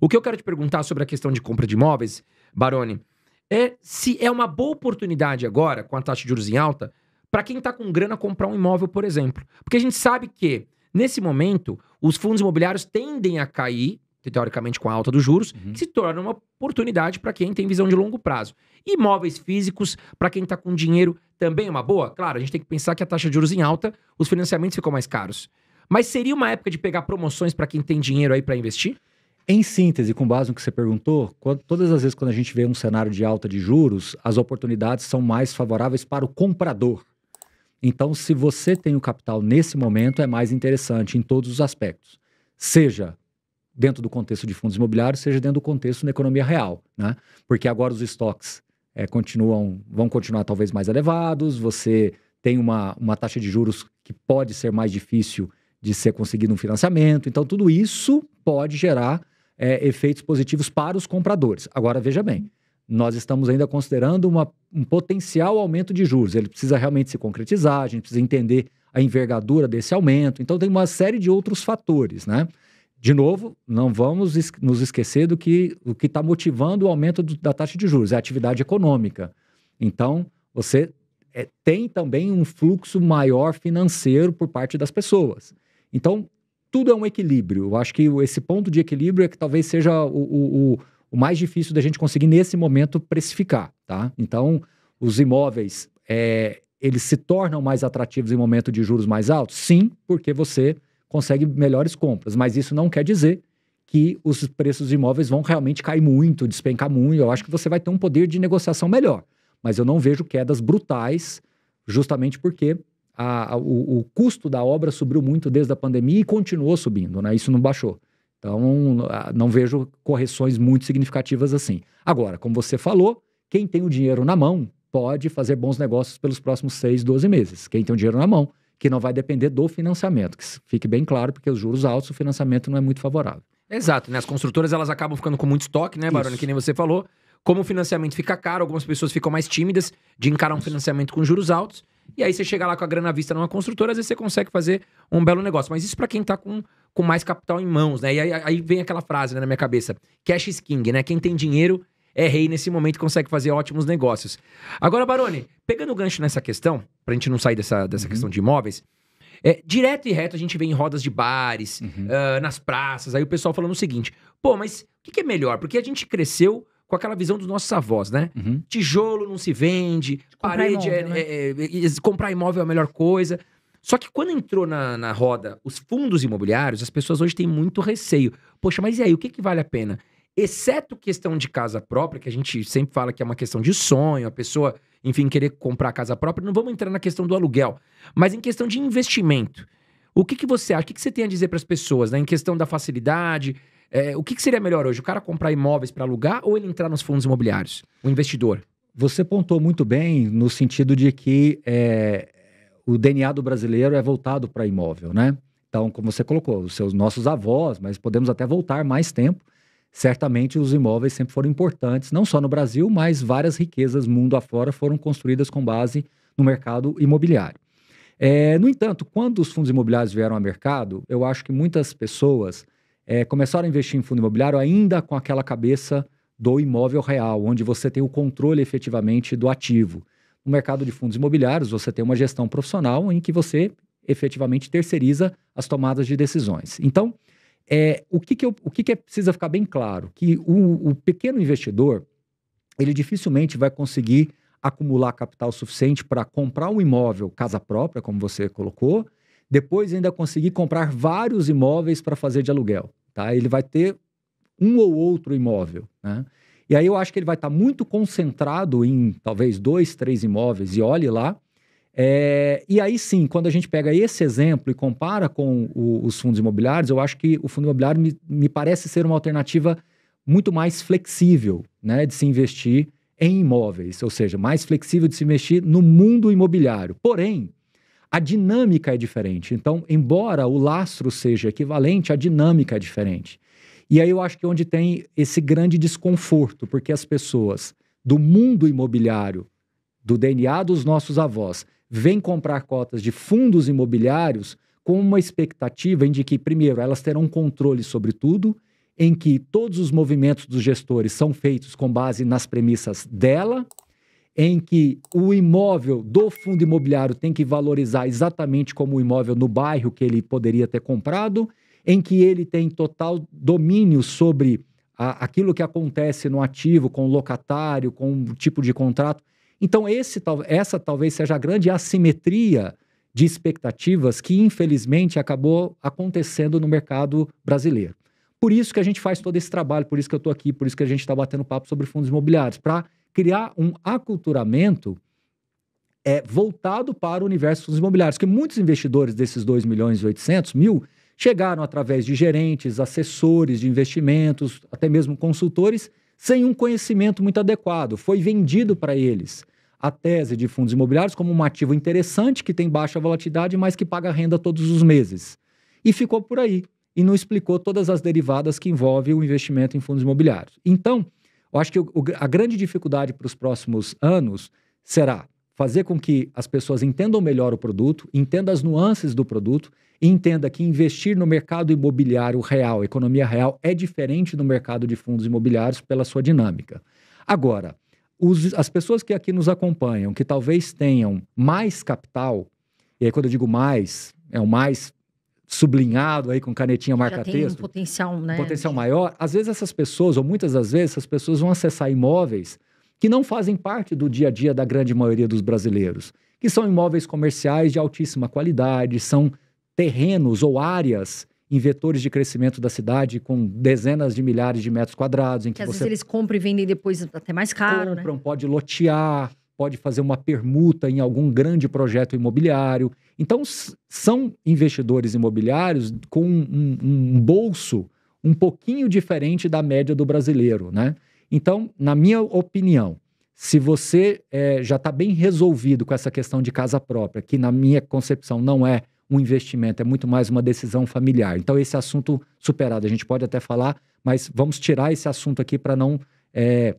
O que eu quero te perguntar sobre a questão de compra de imóveis, Baroni, é se é uma boa oportunidade agora, com a taxa de juros em alta, para quem está com grana comprar um imóvel, por exemplo. Porque a gente sabe que, nesse momento, os fundos imobiliários tendem a cair, teoricamente com a alta dos juros, uhum. que se torna uma oportunidade para quem tem visão de longo prazo. Imóveis físicos, para quem está com dinheiro, também é uma boa? Claro, a gente tem que pensar que a taxa de juros em alta, os financiamentos ficam mais caros. Mas seria uma época de pegar promoções para quem tem dinheiro aí para investir? Em síntese, com base no que você perguntou, quando, todas as vezes quando a gente vê um cenário de alta de juros, as oportunidades são mais favoráveis para o comprador. Então, se você tem o capital nesse momento, é mais interessante em todos os aspectos. Seja dentro do contexto de fundos imobiliários, seja dentro do contexto da economia real, né? Porque agora os estoques é, continuam, vão continuar talvez mais elevados, você tem uma, uma taxa de juros que pode ser mais difícil de ser conseguido um financiamento. Então, tudo isso pode gerar é, efeitos positivos para os compradores. Agora, veja bem, nós estamos ainda considerando uma, um potencial aumento de juros. Ele precisa realmente se concretizar, a gente precisa entender a envergadura desse aumento. Então, tem uma série de outros fatores, né? De novo, não vamos es nos esquecer do que o que está motivando o aumento do, da taxa de juros, é a atividade econômica. Então, você é, tem também um fluxo maior financeiro por parte das pessoas. Então, tudo é um equilíbrio. Eu acho que esse ponto de equilíbrio é que talvez seja o, o, o mais difícil da gente conseguir nesse momento precificar, tá? Então, os imóveis, é, eles se tornam mais atrativos em momento de juros mais altos? Sim, porque você consegue melhores compras, mas isso não quer dizer que os preços de imóveis vão realmente cair muito, despencar muito. Eu acho que você vai ter um poder de negociação melhor, mas eu não vejo quedas brutais justamente porque a, o, o, custo da obra subiu muito desde a pandemia e continuou subindo, né? Isso não baixou. Então, não vejo correções muito significativas assim. Agora, como você falou, quem tem o dinheiro na mão pode fazer bons negócios pelos próximos 6, 12 meses. Quem tem o dinheiro na mão, que não vai depender do financiamento, que fique bem claro, porque os juros altos, o financiamento não é muito favorável. Exato, né? As construtoras elas acabam ficando com muito estoque, né, Barone? Que nem você falou. Como o financiamento fica caro, algumas pessoas ficam mais tímidas de encarar um financiamento com juros altos. E aí você chega lá com a grana à vista numa construtora, às vezes você consegue fazer um belo negócio. Mas isso para quem tá com, com mais capital em mãos, né? E aí, aí vem aquela frase né, na minha cabeça: cash is king, né? Quem tem dinheiro é rei nesse momento consegue fazer ótimos negócios. Agora, Barone, pegando o gancho nessa questão, pra gente não sair dessa, dessa uhum. questão de imóveis, é, direto e reto a gente vê em rodas de bares, uhum. uh, nas praças, aí o pessoal falando o seguinte: pô, mas o que, que é melhor? Porque a gente cresceu com aquela visão dos nossos avós, né? Uhum. Tijolo não se vende, comprar parede é, imóvel, é, né? é, é, Comprar imóvel é a melhor coisa. Só que quando entrou na, na roda os fundos imobiliários, as pessoas hoje têm muito receio. Poxa, mas e aí, o que, que vale a pena? Exceto questão de casa própria, que a gente sempre fala que é uma questão de sonho, a pessoa, enfim, querer comprar casa própria, não vamos entrar na questão do aluguel, mas em questão de investimento. O que, que você acha? O que, que você tem a dizer para as pessoas, né? Em questão da facilidade, é, o que, que, seria melhor hoje? O cara comprar imóveis para alugar ou ele entrar nos fundos imobiliários? O investidor? Você pontou muito bem no sentido de que é, o DNA do brasileiro é voltado para imóvel, né? Então, como você colocou, os seus nossos avós, mas podemos até voltar mais tempo. Certamente os imóveis sempre foram importantes, não só no Brasil, mas várias riquezas mundo afora foram construídas com base no mercado imobiliário. É, no entanto, quando os fundos imobiliários vieram ao mercado, eu acho que muitas pessoas é, começaram a investir em fundo imobiliário ainda com aquela cabeça do imóvel real, onde você tem o controle efetivamente do ativo. No mercado de fundos imobiliários, você tem uma gestão profissional em que você efetivamente terceiriza as tomadas de decisões. Então, é, o que, que, eu, o que, que é, precisa ficar bem claro? Que o, o pequeno investidor, ele dificilmente vai conseguir acumular capital suficiente para comprar um imóvel, casa própria, como você colocou, depois ainda consegui comprar vários imóveis para fazer de aluguel, tá? Ele vai ter um ou outro imóvel, né? E aí eu acho que ele vai estar tá muito concentrado em talvez dois, três imóveis e olhe lá. É, e aí sim, quando a gente pega esse exemplo e compara com o, os fundos imobiliários, eu acho que o fundo imobiliário me, me parece ser uma alternativa muito mais flexível, né, de se investir em imóveis, ou seja, mais flexível de se investir no mundo imobiliário. Porém, a dinâmica é diferente. Então, embora o lastro seja equivalente, a dinâmica é diferente. E aí eu acho que é onde tem esse grande desconforto, porque as pessoas do mundo imobiliário, do DNA dos nossos avós, vêm comprar cotas de fundos imobiliários com uma expectativa de que, primeiro, elas terão controle sobre tudo, em que todos os movimentos dos gestores são feitos com base nas premissas dela em que o imóvel do fundo imobiliário tem que valorizar exatamente como o imóvel no bairro que ele poderia ter comprado, em que ele tem total domínio sobre a, aquilo que acontece no ativo, com o locatário, com o tipo de contrato. Então, esse, essa talvez seja a grande assimetria de expectativas que, infelizmente, acabou acontecendo no mercado brasileiro. Por isso que a gente faz todo esse trabalho, por isso que eu estou aqui, por isso que a gente está batendo papo sobre fundos imobiliários, para criar um aculturamento é, voltado para o universo dos imobiliários, que muitos investidores desses 2 milhões e 800 mil chegaram através de gerentes, assessores de investimentos, até mesmo consultores, sem um conhecimento muito adequado. Foi vendido para eles a tese de fundos imobiliários como um ativo interessante que tem baixa volatilidade, mas que paga renda todos os meses. E ficou por aí e não explicou todas as derivadas que envolve o investimento em fundos imobiliários. Então, eu acho que o, a grande dificuldade para os próximos anos será fazer com que as pessoas entendam melhor o produto, entendam as nuances do produto e entenda que investir no mercado imobiliário real, economia real, é diferente do mercado de fundos imobiliários pela sua dinâmica. Agora, os, as pessoas que aqui nos acompanham, que talvez tenham mais capital, e aí quando eu digo mais, é o mais sublinhado aí com canetinha marca-texto. Um potencial, né? Um potencial maior. Às vezes essas pessoas, ou muitas das vezes, essas pessoas vão acessar imóveis que não fazem parte do dia a dia da grande maioria dos brasileiros, que são imóveis comerciais de altíssima qualidade, são terrenos ou áreas em vetores de crescimento da cidade com dezenas de milhares de metros quadrados em que, que às você... vezes eles compram e vendem depois até mais caro, né? compram, né? pode lotear, pode fazer uma permuta em algum grande projeto imobiliário. Então, são investidores imobiliários com um, um, bolso um pouquinho diferente da média do brasileiro, né? Então, na minha opinião, se você é, já está bem resolvido com essa questão de casa própria, que na minha concepção não é um investimento, é muito mais uma decisão familiar. Então, esse assunto superado, a gente pode até falar, mas vamos tirar esse assunto aqui para não é,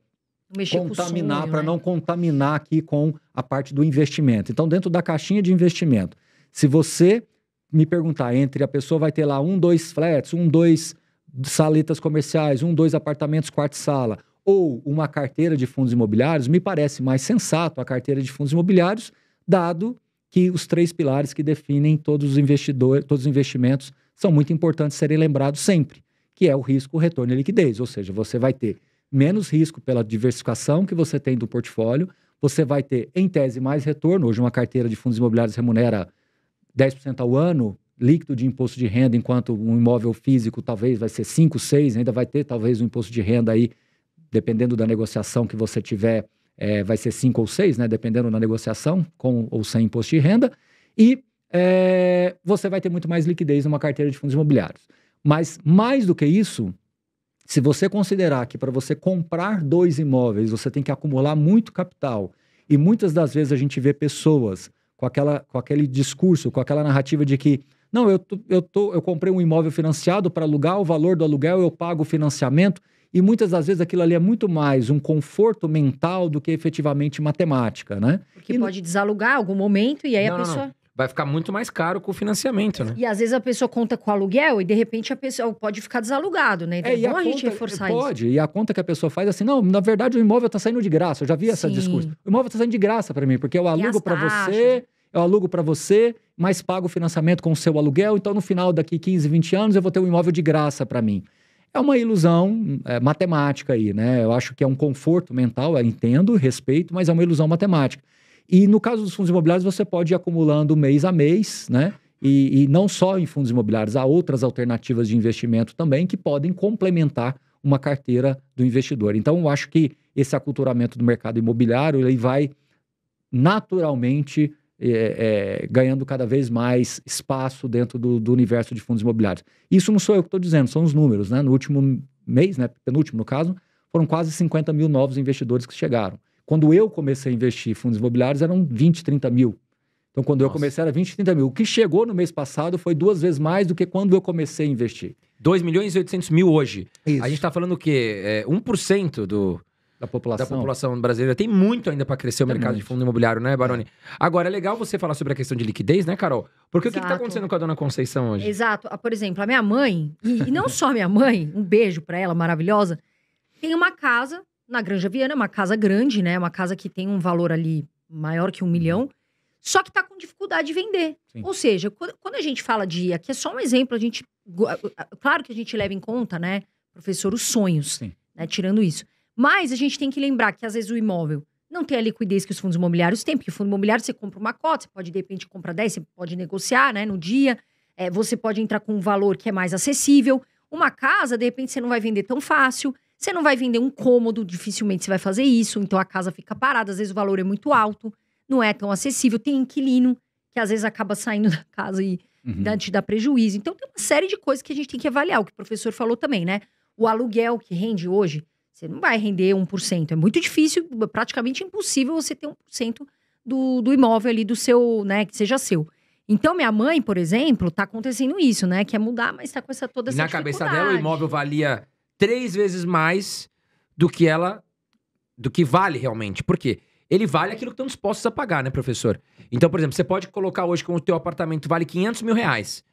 contaminar, para né? não contaminar aqui com a parte do investimento. Então, dentro da caixinha de investimento, se você me perguntar entre a pessoa vai ter lá um, dois flats, um, dois saletas comerciais, um, dois apartamentos quarto sala, ou uma carteira de fundos imobiliários, me parece mais sensato a carteira de fundos imobiliários, dado que os três pilares que definem todos os investidores, todos os investimentos são muito importantes serem lembrados sempre, que é o risco, o retorno e a liquidez, ou seja, você vai ter menos risco pela diversificação que você tem do portfólio. Você vai ter, em tese, mais retorno. Hoje, uma carteira de fundos imobiliários remunera 10% ao ano líquido de imposto de renda, enquanto um imóvel físico talvez vai ser 5, 6, ainda vai ter talvez um imposto de renda aí, dependendo da negociação que você tiver, é, vai ser 5 ou 6, né? Dependendo da negociação, com ou sem imposto de renda. E é, você vai ter muito mais liquidez numa carteira de fundos imobiliários. Mas mais do que isso, se você considerar que para você comprar dois imóveis você tem que acumular muito capital, e muitas das vezes a gente vê pessoas com, aquela, com aquele discurso, com aquela narrativa de que não, eu, tô, eu, tô, eu comprei um imóvel financiado para alugar, o valor do aluguel eu pago o financiamento, e muitas das vezes aquilo ali é muito mais um conforto mental do que efetivamente matemática, né? Porque pode desalugar algum momento e aí não, a pessoa vai ficar muito mais caro com o financiamento, né? E às vezes a pessoa conta com aluguel e de repente a pessoa pode ficar desalugado, né? Então é, é bom a, a gente conta, reforçar pode, isso. Pode, e a conta que a pessoa faz é assim, não, na verdade o imóvel tá saindo de graça. Eu já vi Sim. essa discussão. O imóvel tá saindo de graça para mim, porque eu alugo para você, eu alugo para você, mas pago o financiamento com o seu aluguel, então no final daqui 15, 20 anos eu vou ter um imóvel de graça para mim. É uma ilusão é, matemática aí, né? Eu acho que é um conforto mental, eu entendo, respeito, mas é uma ilusão matemática. E no caso dos fundos imobiliários, você pode ir acumulando mês a mês, né? E, e não só em fundos imobiliários, há outras alternativas de investimento também que podem complementar uma carteira do investidor. Então, eu acho que esse aculturamento do mercado imobiliário ele vai naturalmente é, é, ganhando cada vez mais espaço dentro do, do, universo de fundos imobiliários. Isso não sou eu que estou dizendo, são os números. Né? No último mês, né, penúltimo no caso, foram quase 50 mil novos investidores que chegaram. Quando eu comecei a investir em fundos imobiliários, eram 20, 30 mil. Então, quando Nossa. eu comecei, era 20, 30 mil. O que chegou no mês passado foi duas vezes mais do que quando eu comecei a investir. 2 milhões e 800 mil hoje. Isso. A gente está falando o quê? É 1% do, da população. da população brasileira. Tem muito ainda para crescer o Tem mercado muito. de fundo imobiliário, né, Baroni? É. Agora, é legal você falar sobre a questão de liquidez, né, Carol? Porque Exato. o que está acontecendo com a dona Conceição hoje? Exato. Ah, por exemplo, a minha mãe, e não só a minha mãe, um beijo para ela, maravilhosa, tem uma casa na Granja Viana, é uma casa grande, né? Uma casa que tem um valor ali maior que um uhum. milhão, só que está com dificuldade de vender. Sim. Ou seja, quando a gente fala de. Aqui é só um exemplo, a gente. Claro que a gente leva em conta, né, professor, os sonhos, né, tirando isso. Mas a gente tem que lembrar que, às vezes, o imóvel não tem a liquidez que os fundos imobiliários têm, porque o fundo imobiliário você compra uma cota, você pode, de repente, comprar 10, você pode negociar, né, no dia. É, você pode entrar com um valor que é mais acessível. Uma casa, de repente, você não vai vender tão fácil. Você não vai vender um cômodo, dificilmente você vai fazer isso, então a casa fica parada, às vezes o valor é muito alto, não é tão acessível, tem inquilino que às vezes acaba saindo da casa e uhum. dá, te dá prejuízo. Então tem uma série de coisas que a gente tem que avaliar, o que o professor falou também, né? O aluguel que rende hoje, você não vai render 1%, é muito difícil, praticamente impossível você ter 1% do, do imóvel ali do seu, né, que seja seu. Então, minha mãe, por exemplo, tá acontecendo isso, né? Quer mudar, mas tá com essa toda essa e Na cabeça dela, o imóvel valia três vezes mais do que ela, do que vale realmente. Por quê? Ele vale aquilo que estão dispostos a pagar, né, professor? Então, por exemplo, você pode colocar hoje que o teu apartamento vale 500 mil reais.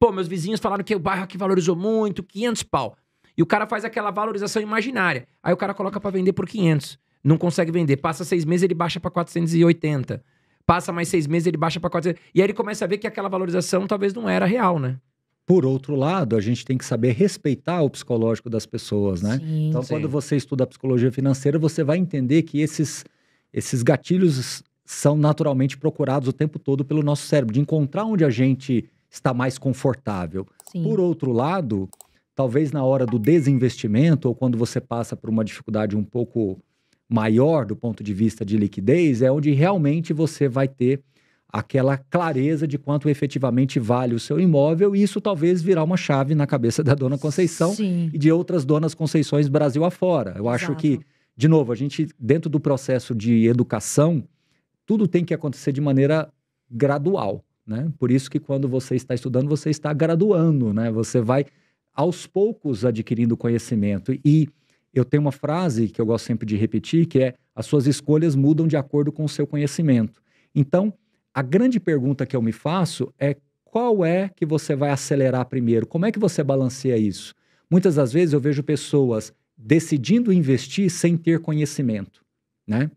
Pô, meus vizinhos falaram que o bairro aqui valorizou muito, 500 pau. E o cara faz aquela valorização imaginária. Aí o cara coloca para vender por 500. Não consegue vender. Passa seis meses, ele baixa para 480. Passa mais seis meses, ele baixa para 400. E aí ele começa a ver que aquela valorização talvez não era real, né? Por outro lado, a gente tem que saber respeitar o psicológico das pessoas, né? Sim, então, sim. quando você estuda psicologia financeira, você vai entender que esses, esses gatilhos são naturalmente procurados o tempo todo pelo nosso cérebro, de encontrar onde a gente está mais confortável. Sim. Por outro lado, talvez na hora do desinvestimento ou quando você passa por uma dificuldade um pouco maior do ponto de vista de liquidez, é onde realmente você vai ter aquela clareza de quanto efetivamente vale o seu imóvel, e isso talvez virá uma chave na cabeça da dona Conceição Sim. e de outras donas Conceições Brasil afora. Eu Exato. acho que, de novo, a gente, dentro do processo de educação, tudo tem que acontecer de maneira gradual. Né? Por isso que quando você está estudando, você está graduando, né? Você vai aos poucos adquirindo conhecimento. E eu tenho uma frase que eu gosto sempre de repetir, que é as suas escolhas mudam de acordo com o seu conhecimento. Então, a grande pergunta que eu me faço é qual é que você vai acelerar primeiro? Como é que você balanceia isso? Muitas das vezes eu vejo pessoas decidindo investir sem ter conhecimento, né?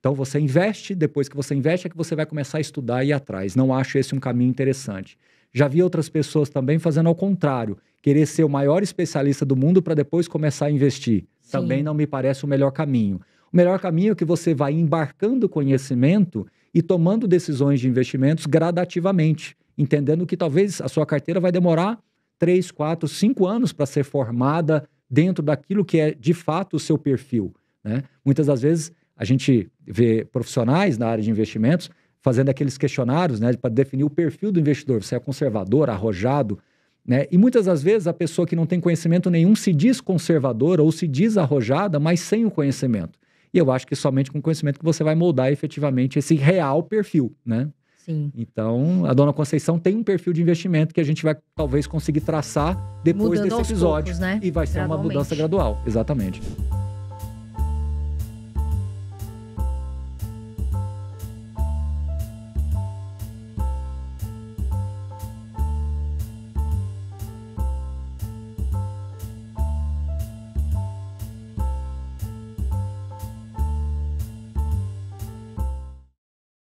Então você investe, depois que você investe é que você vai começar a estudar e ir atrás. Não acho esse um caminho interessante. Já vi outras pessoas também fazendo ao contrário, querer ser o maior especialista do mundo para depois começar a investir. Sim. Também não me parece o melhor caminho. O melhor caminho é que você vai embarcando conhecimento e tomando decisões de investimentos gradativamente, entendendo que talvez a sua carteira vai demorar 3, 4, 5 anos para ser formada dentro daquilo que é de fato o seu perfil. Né? Muitas das vezes a gente vê profissionais na área de investimentos fazendo aqueles questionários né, para definir o perfil do investidor. Você é conservador, arrojado? Né? E muitas das vezes a pessoa que não tem conhecimento nenhum se diz conservadora ou se diz arrojada, mas sem o conhecimento. E eu acho que somente com conhecimento que você vai moldar efetivamente esse real perfil, né? Sim. Então, a dona Conceição tem um perfil de investimento que a gente vai talvez conseguir traçar depois Mudando desse episódio. Poucos, né? E vai ser uma mudança gradual, exatamente.